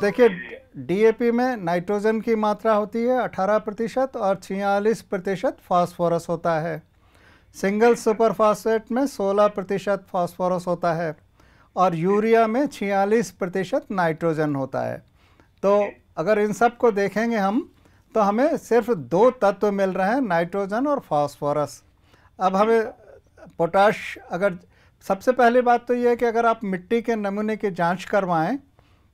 देखिए डीएपी में नाइट्रोजन की मात्रा होती है 18 प्रतिशत और छियालीस प्रतिशत फॉस्फोरस होता है सिंगल सुपर फॉस्फेट में 16 प्रतिशत फॉस्फोरस होता है और यूरिया में छियालीस प्रतिशत नाइट्रोजन होता है तो अगर इन सब को देखेंगे हम तो हमें सिर्फ दो तत्व मिल रहे हैं नाइट्रोजन और फॉस्फोरस अब हमें पोटाश अगर सबसे पहली बात तो ये है कि अगर आप मिट्टी के नमूने की जांच करवाएं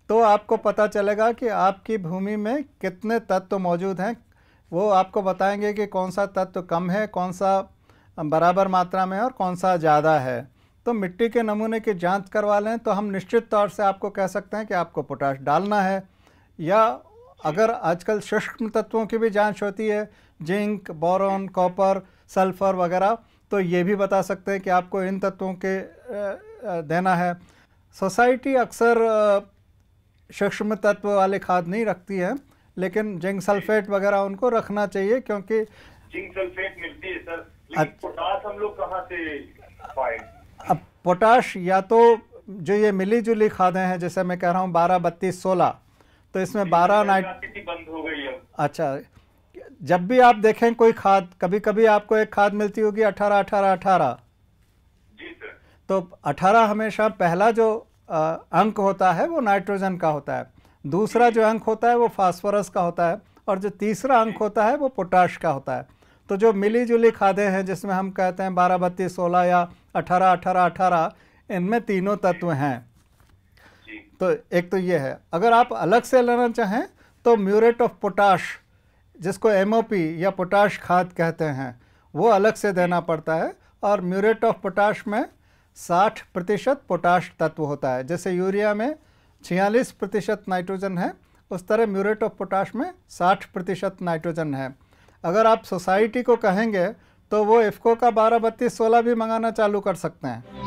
तो आपको पता चलेगा कि आपकी भूमि में कितने तत्व मौजूद हैं वो आपको बताएंगे कि कौन सा तत्व कम है कौन सा बराबर मात्रा में और कौन सा ज़्यादा है तो मिट्टी के नमूने की जांच करवा लें तो हम निश्चित तौर से आपको कह सकते हैं कि आपको पोटाश डालना है या अगर आजकल शुष्क तत्वों की भी जांच होती है जिंक बोरोन कॉपर सल्फ़र वगैरह तो ये भी बता सकते हैं कि आपको इन तत्वों के देना है सोसाइटी अक्सर सूक्ष्म तत्व वाले खाद नहीं रखती है लेकिन जिंक सल्फेट वगैरह उनको रखना चाहिए क्योंकि जिंक सल्फेट मिलती है सर पोटाश अच्छा। पोटास हम लोग कहाँ से अब पोटाश या तो जो ये मिली जुली खादें हैं जैसे मैं कह रहा हूँ बारह बत्तीस सोलह तो इसमें बारह नाइट बंद हो गई है अच्छा जब भी आप देखें कोई खाद कभी कभी आपको एक खाद मिलती होगी अठारह अठारह अठारह तो अठारह हमेशा पहला जो अंक होता है वो नाइट्रोजन का होता है दूसरा जो अंक होता है वो फास्फोरस का होता है और जो तीसरा अंक होता है वो पोटाश का होता है तो जो मिली जुली खादें हैं जिसमें हम कहते हैं बारह बत्तीस सोलह या अठारह अठारह अठारह इनमें तीनों तत्व हैं तो एक तो ये है अगर आप अलग से लेना चाहें तो म्यूरेट ऑफ पोटाश जिसको एम या पोटाश खाद कहते हैं वो अलग से देना पड़ता है और म्यूरेट ऑफ पोटाश में साठ प्रतिशत पोटाश तत्व होता है जैसे यूरिया में छियालीस प्रतिशत नाइट्रोजन है उस तरह म्यूरेट ऑफ पोटाश में साठ प्रतिशत नाइट्रोजन है अगर आप सोसाइटी को कहेंगे तो वो इफ्को का बारह बत्तीस सोलह भी मंगाना चालू कर सकते हैं